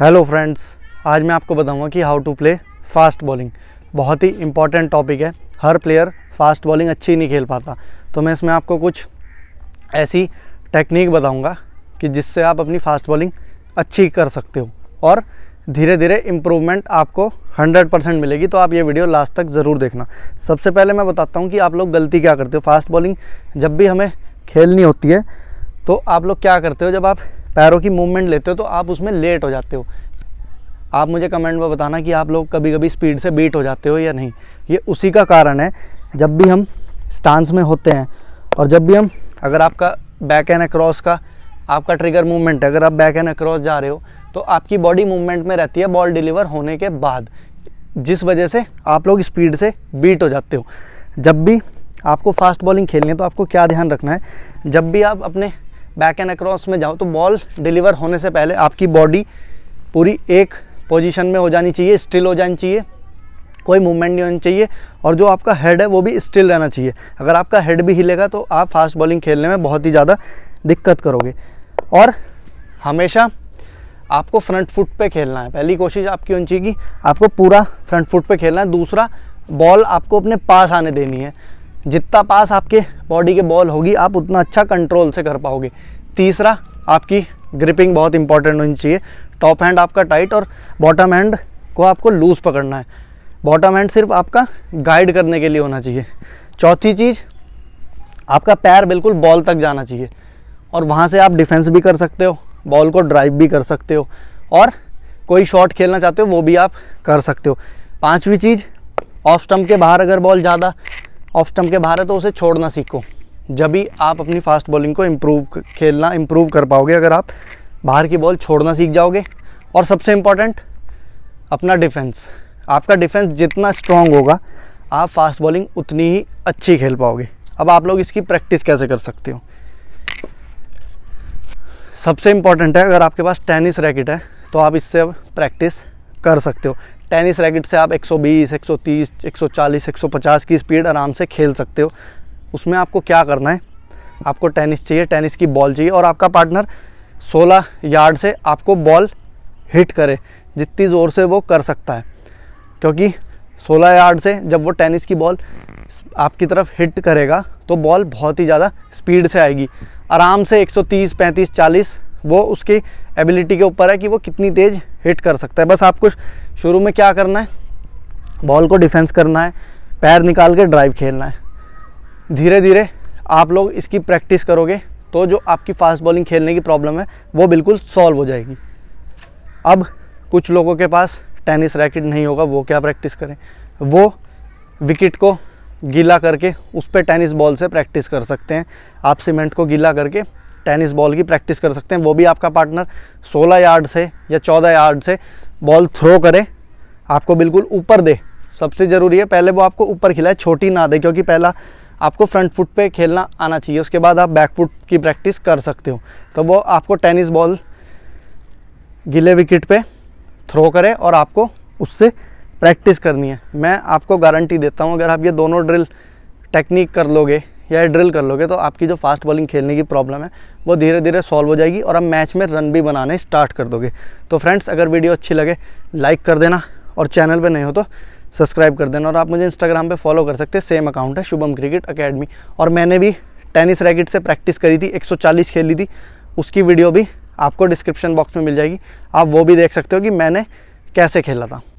hello friends आज मैं आपको बताऊंगा कि how to play fast bowling बहुत ही इंपॉर्टेंट टॉपिक है हर प्लेयर फास्ट बॉलिंग अच्छी नहीं खेल पाता तो मैं इसमें आपको कुछ ऐसी टेक्निक बताऊंगा कि जिससे आप अपनी फास्ट बॉलिंग अच्छी कर सकते हो और धीरे धीरे इम्प्रूवमेंट आपको 100 परसेंट मिलेगी तो आप ये वीडियो लास्ट तक ज़रूर देखना सबसे पहले मैं बताता हूँ कि आप लोग गलती क्या करते हो फास्ट बॉलिंग जब भी हमें खेलनी होती है तो आप लोग क्या करते हो जब आप पैरों की मूवमेंट लेते हो तो आप उसमें लेट हो जाते हो आप मुझे कमेंट में बताना कि आप लोग कभी कभी स्पीड से बीट हो जाते हो या नहीं ये उसी का कारण है जब भी हम स्टांस में होते हैं और जब भी हम अगर आपका बैक एंड अक्रॉस का आपका ट्रिगर मूवमेंट है अगर आप बैक एंड अक्रॉस जा रहे हो तो आपकी बॉडी मूवमेंट में रहती है बॉल डिलीवर होने के बाद जिस वजह से आप लोग स्पीड से बीट हो जाते हो जब भी आपको फास्ट बॉलिंग खेलनी है तो आपको क्या ध्यान रखना है जब भी आप अपने बैक एंड अक्रॉस में जाओ तो बॉल डिलीवर होने से पहले आपकी बॉडी पूरी एक पोजीशन में हो जानी चाहिए स्टिल हो जानी चाहिए कोई मूवमेंट नहीं होनी चाहिए और जो आपका हेड है वो भी स्टिल रहना चाहिए अगर आपका हेड भी हिलेगा तो आप फास्ट बॉलिंग खेलने में बहुत ही ज़्यादा दिक्कत करोगे और हमेशा आपको फ्रंट फुट पे खेलना है पहली कोशिश आपकी होनी चाहिए कि आपको पूरा फ्रंट फुट पे खेलना है दूसरा बॉल आपको अपने पास आने देनी है जितना पास आपके बॉडी के बॉल होगी आप उतना अच्छा कंट्रोल से कर पाओगे तीसरा आपकी ग्रिपिंग बहुत इंपॉर्टेंट होनी चाहिए टॉप हैंड आपका टाइट और बॉटम हैंड को आपको लूज़ पकड़ना है बॉटम हैंड सिर्फ आपका गाइड करने के लिए होना चाहिए चौथी चीज़ आपका पैर बिल्कुल बॉल तक जाना चाहिए और वहाँ से आप डिफेंस भी कर सकते हो बॉल को ड्राइव भी कर सकते हो और कोई शॉट खेलना चाहते हो वो भी आप कर सकते हो पांचवी चीज़ ऑफ स्टम्प के बाहर अगर बॉल ज़्यादा ऑफ स्टम्प के बाहर है तो उसे छोड़ना सीखो जब भी आप अपनी फास्ट बॉलिंग को इम्प्रूव खेलना इम्प्रूव कर पाओगे अगर आप बाहर की बॉल छोड़ना सीख जाओगे और सबसे इम्पॉर्टेंट अपना डिफेंस आपका डिफेंस जितना स्ट्रांग होगा आप फास्ट बॉलिंग उतनी ही अच्छी खेल पाओगे अब आप लोग इसकी प्रैक्टिस कैसे कर सकते हो सबसे इम्पॉर्टेंट है अगर आपके पास टेनिस रैकेट है तो आप इससे अब प्रैक्टिस कर सकते हो टेनिस रैकेट से आप 120, 130, 140, 150 की स्पीड आराम से खेल सकते हो उसमें आपको क्या करना है आपको टेनिस चाहिए टेनिस की बॉल चाहिए और आपका पार्टनर 16 यार्ड से आपको बॉल हिट करे जितनी ज़ोर से वो कर सकता है क्योंकि 16 यार्ड से जब वो टेनिस की बॉल आपकी तरफ हिट करेगा तो बॉल बहुत ही ज़्यादा स्पीड से आएगी आराम से एक सौ तीस वो उसकी एबिलिटी के ऊपर है कि वो कितनी तेज़ हिट कर सकता है बस आपको शुरू में क्या करना है बॉल को डिफेंस करना है पैर निकाल के ड्राइव खेलना है धीरे धीरे आप लोग इसकी प्रैक्टिस करोगे तो जो आपकी फास्ट बॉलिंग खेलने की प्रॉब्लम है वो बिल्कुल सॉल्व हो जाएगी अब कुछ लोगों के पास टेनिस रैकेट नहीं होगा वो क्या प्रैक्टिस करें वो विकेट को गीला करके उस पर टेनिस बॉल से प्रैक्टिस कर सकते हैं आप सीमेंट को गीला करके टेनिस बॉल की प्रैक्टिस कर सकते हैं वो भी आपका पार्टनर 16 यार्ड से या 14 यार्ड से बॉल थ्रो करे आपको बिल्कुल ऊपर दे सबसे ज़रूरी है पहले वो आपको ऊपर खिलाए छोटी ना दे क्योंकि पहला आपको फ्रंट फुट पे खेलना आना चाहिए उसके बाद आप बैक फुट की प्रैक्टिस कर सकते हो तो वो आपको टेनिस बॉल गिले विकेट पर थ्रो करे और आपको उससे प्रैक्टिस करनी है मैं आपको गारंटी देता हूँ अगर आप ये दोनों ड्रिल टेक्निक कर लोगे या ड्रिल कर लोगे तो आपकी जो फास्ट बॉलिंग खेलने की प्रॉब्लम है वो धीरे धीरे सॉल्व हो जाएगी और आप मैच में रन भी बनाने स्टार्ट कर दोगे तो फ्रेंड्स अगर वीडियो अच्छी लगे लाइक कर देना और चैनल पर नहीं हो तो सब्सक्राइब कर देना और आप मुझे इंस्टाग्राम पर फॉलो कर सकते सेम अकाउंट है शुभम क्रिकेट अकेडमी और मैंने भी टेनिस रैकेट से प्रैक्टिस करी थी 140 खेली थी उसकी वीडियो भी आपको डिस्क्रिप्शन बॉक्स में मिल जाएगी आप वो भी देख सकते हो कि मैंने कैसे खेला था